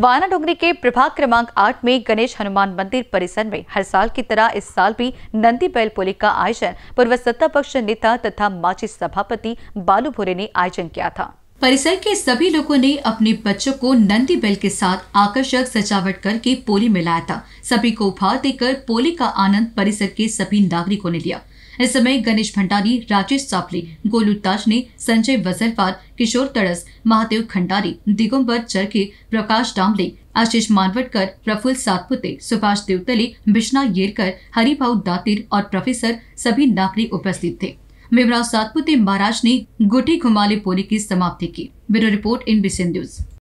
वाना डोंगरी के प्रभाग क्रमांक आठ में गणेश हनुमान मंदिर परिसर में हर साल की तरह इस साल भी नंदी बैल पोली का आयोजन पूर्व सत्ता पक्ष नेता तथा माजी सभापति बालू भोरे ने आयोजन किया था परिसर के सभी लोगों ने अपने बच्चों को नंदी बेल के साथ आकर्षक सजावट करके पोली में लाया था सभी को उपहार देकर पोली का आनंद परिसर के सभी नागरिकों ने लिया इस समय गणेश भंडारी राजेश चापले गोलू ने संजय वजलवार किशोर तड़स महादेव खंडारी दिगंबर चरके प्रकाश डामले आशीष मानवटकर प्रफुल्ल सातपुते सुभाष देवतले बिश्ना येरकर हरिभा दातिर और प्रोफेसर सभी नागरिक उपस्थित थे भीमराव सातपुते महाराज ने गुठी खुमाली पोली की समाप्ति की bureau report in BC news